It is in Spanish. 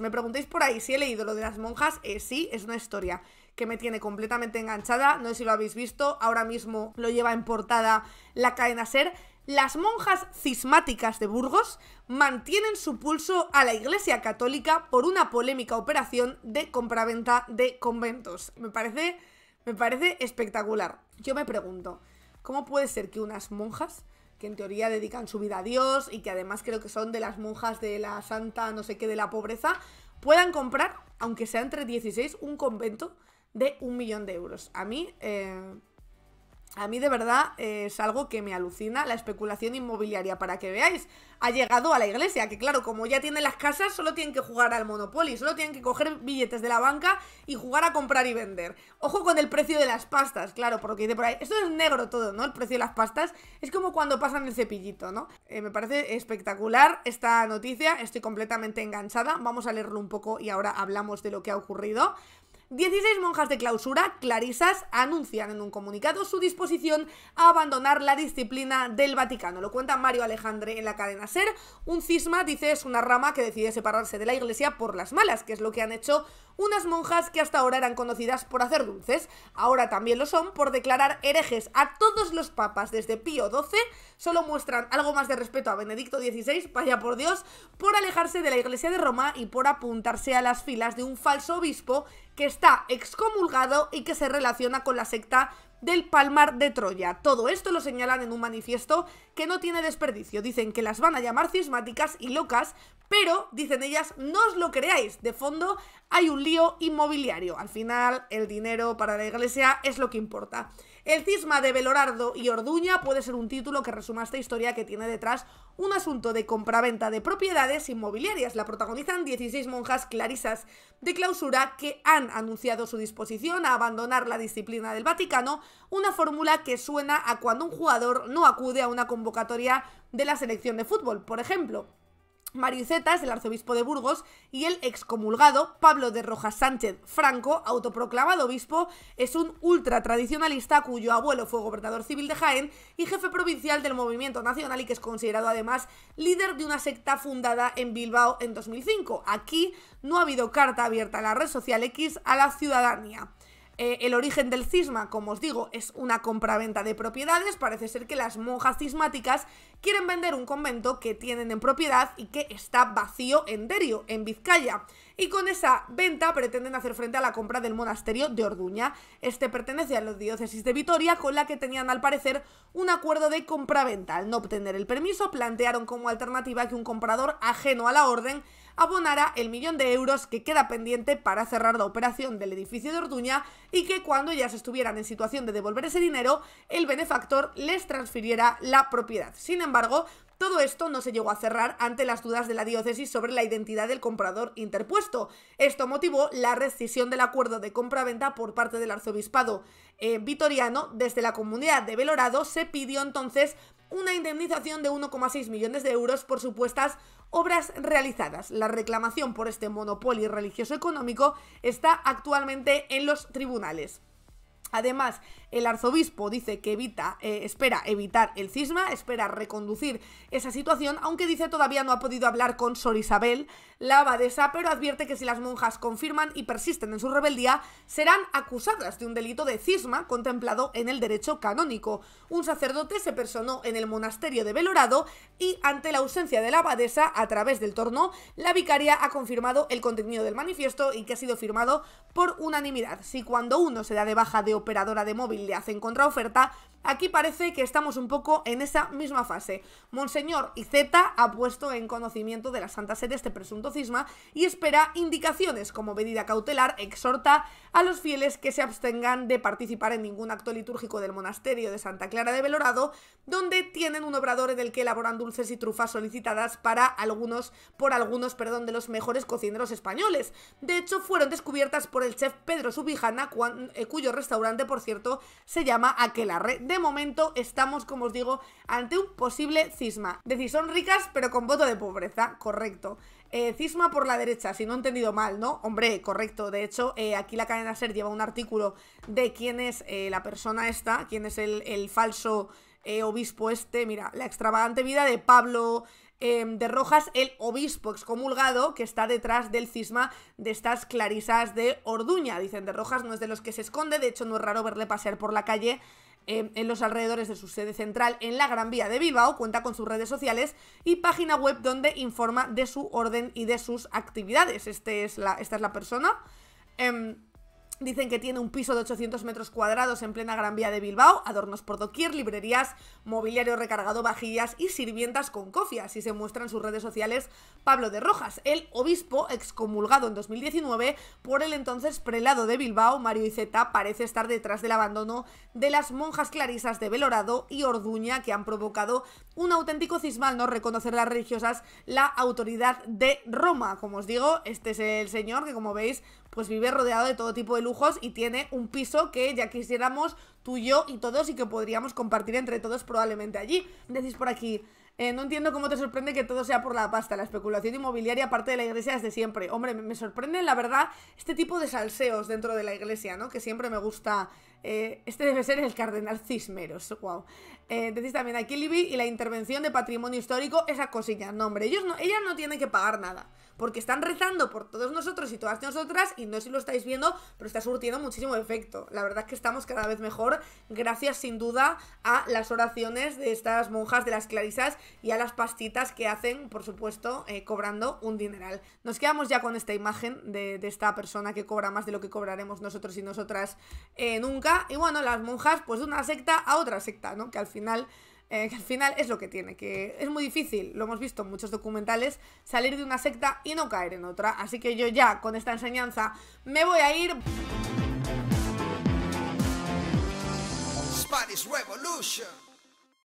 Me preguntéis por ahí si he leído lo de las monjas. Eh, sí, es una historia que me tiene completamente enganchada. No sé si lo habéis visto. Ahora mismo lo lleva en portada la cadena Ser. Las monjas cismáticas de Burgos mantienen su pulso a la Iglesia Católica por una polémica operación de compraventa de conventos. Me parece, me parece espectacular. Yo me pregunto, ¿cómo puede ser que unas monjas que en teoría dedican su vida a Dios y que además creo que son de las monjas de la santa no sé qué de la pobreza, puedan comprar, aunque sea entre 16, un convento de un millón de euros. A mí... Eh, a mí de verdad eh, es algo que me alucina la especulación inmobiliaria, para que veáis. Ha llegado a la iglesia, que claro, como ya tienen las casas, solo tienen que jugar al Monopoly, solo tienen que coger billetes de la banca y jugar a comprar y vender. Ojo con el precio de las pastas, claro, porque dice por ahí, esto es negro todo, ¿no? El precio de las pastas es como cuando pasan el cepillito, ¿no? Eh, me parece espectacular esta noticia, estoy completamente enganchada, vamos a leerlo un poco y ahora hablamos de lo que ha ocurrido. 16 monjas de clausura, clarisas, anuncian en un comunicado su disposición a abandonar la disciplina del Vaticano. Lo cuenta Mario Alejandre en la cadena Ser. Un cisma, dice, es una rama que decide separarse de la iglesia por las malas, que es lo que han hecho unas monjas que hasta ahora eran conocidas por hacer dulces. Ahora también lo son por declarar herejes a todos los papas desde Pío XII. Solo muestran algo más de respeto a Benedicto XVI, vaya por Dios, por alejarse de la iglesia de Roma y por apuntarse a las filas de un falso obispo que está excomulgado y que se relaciona con la secta del Palmar de Troya. Todo esto lo señalan en un manifiesto que no tiene desperdicio. Dicen que las van a llamar cismáticas y locas, pero, dicen ellas, no os lo creáis. De fondo hay un lío inmobiliario. Al final, el dinero para la iglesia es lo que importa. El cisma de Belorardo y Orduña puede ser un título que resuma esta historia que tiene detrás un asunto de compraventa de propiedades inmobiliarias. La protagonizan 16 monjas clarisas de clausura que han anunciado su disposición a abandonar la disciplina del Vaticano, una fórmula que suena a cuando un jugador no acude a una convocatoria de la selección de fútbol, por ejemplo. Maricetas, el arzobispo de Burgos, y el excomulgado Pablo de Rojas Sánchez Franco, autoproclamado obispo, es un ultratradicionalista cuyo abuelo fue gobernador civil de Jaén y jefe provincial del movimiento nacional y que es considerado además líder de una secta fundada en Bilbao en 2005. Aquí no ha habido carta abierta a la red social X a la ciudadanía. Eh, el origen del cisma, como os digo, es una compraventa de propiedades. Parece ser que las monjas cismáticas quieren vender un convento que tienen en propiedad y que está vacío en Derio, en Vizcaya. Y con esa venta pretenden hacer frente a la compra del monasterio de Orduña. Este pertenece a la diócesis de Vitoria, con la que tenían al parecer un acuerdo de compraventa. Al no obtener el permiso, plantearon como alternativa que un comprador ajeno a la orden abonara el millón de euros que queda pendiente para cerrar la operación del edificio de Orduña y que cuando ya se estuvieran en situación de devolver ese dinero, el benefactor les transfiriera la propiedad. Sin embargo, todo esto no se llegó a cerrar ante las dudas de la diócesis sobre la identidad del comprador interpuesto. Esto motivó la rescisión del acuerdo de compra-venta por parte del arzobispado eh, vitoriano. Desde la comunidad de Belorado se pidió entonces una indemnización de 1,6 millones de euros por supuestas obras realizadas. La reclamación por este monopolio religioso económico está actualmente en los tribunales. Además, el arzobispo dice que evita, eh, espera evitar el cisma, espera reconducir esa situación, aunque dice todavía no ha podido hablar con Sor Isabel, la abadesa, pero advierte que si las monjas confirman y persisten en su rebeldía, serán acusadas de un delito de cisma contemplado en el derecho canónico. Un sacerdote se personó en el monasterio de Belorado y ante la ausencia de la abadesa a través del torno, la vicaria ha confirmado el contenido del manifiesto y que ha sido firmado por unanimidad. Si cuando uno se da de baja de operadora de móvil le hacen contraoferta, aquí parece que estamos un poco en esa misma fase. Monseñor Izeta ha puesto en conocimiento de la Santa Sede este presunto cisma y espera indicaciones. Como medida cautelar, exhorta a los fieles que se abstengan de participar en ningún acto litúrgico del monasterio de Santa Clara de Belorado, donde tienen un obrador en el que elaboran dulces y trufas solicitadas para algunos, por algunos, perdón, de los mejores cocineros españoles. De hecho, fueron descubiertas por el chef Pedro Subijana, eh, cuyo restaurante por cierto, se llama Aquelarre. De momento estamos, como os digo, ante un posible cisma. decir, son ricas, pero con voto de pobreza, correcto. Eh, cisma por la derecha, si no he entendido mal, ¿no? Hombre, correcto. De hecho, eh, aquí la cadena SER lleva un artículo de quién es eh, la persona esta, quién es el, el falso obispo este. Mira, la extravagante vida de Pablo Em, de Rojas, el obispo excomulgado que está detrás del cisma de estas clarisas de Orduña. Dicen, de Rojas no es de los que se esconde, de hecho no es raro verle pasear por la calle em, en los alrededores de su sede central en la Gran Vía de Bilbao, cuenta con sus redes sociales y página web donde informa de su orden y de sus actividades. Este es la, esta es la persona. Em, Dicen que tiene un piso de 800 metros cuadrados en plena Gran Vía de Bilbao, adornos por doquier, librerías, mobiliario recargado, vajillas y sirvientas con cofias. Y se muestra en sus redes sociales Pablo de Rojas, el obispo excomulgado en 2019 por el entonces prelado de Bilbao, Mario Iceta, parece estar detrás del abandono de las monjas clarisas de Belorado y Orduña que han provocado un auténtico cismal no reconocer las religiosas la autoridad de Roma. Como os digo, este es el señor que como veis pues vive rodeado de todo tipo de lujos y tiene un piso que ya quisiéramos tú, yo y todos y que podríamos compartir entre todos probablemente allí. Decís por aquí, eh, no entiendo cómo te sorprende que todo sea por la pasta. La especulación inmobiliaria aparte de la iglesia desde siempre. Hombre, me sorprende, la verdad, este tipo de salseos dentro de la iglesia, ¿no? Que siempre me gusta eh, este debe ser el cardenal Cismeros, wow. Eh, decís también aquí Libby y la intervención de patrimonio histórico, Esa cosillas. No, hombre, ellos no, ellas no tienen que pagar nada. Porque están rezando por todos nosotros y todas nosotras, y no sé si lo estáis viendo, pero está surtiendo muchísimo efecto. La verdad es que estamos cada vez mejor, gracias sin duda a las oraciones de estas monjas de las clarisas y a las pastitas que hacen, por supuesto, eh, cobrando un dineral. Nos quedamos ya con esta imagen de, esta persona que cobra más de lo que cobraremos nosotros y nosotras nunca y bueno, las monjas, pues de una secta a otra secta, ¿no? Que al final eh, que al final es lo que tiene, que es muy difícil, lo hemos visto en muchos documentales, salir de una secta y no caer en otra. Así que yo ya con esta enseñanza me voy a ir. Spanish Revolution.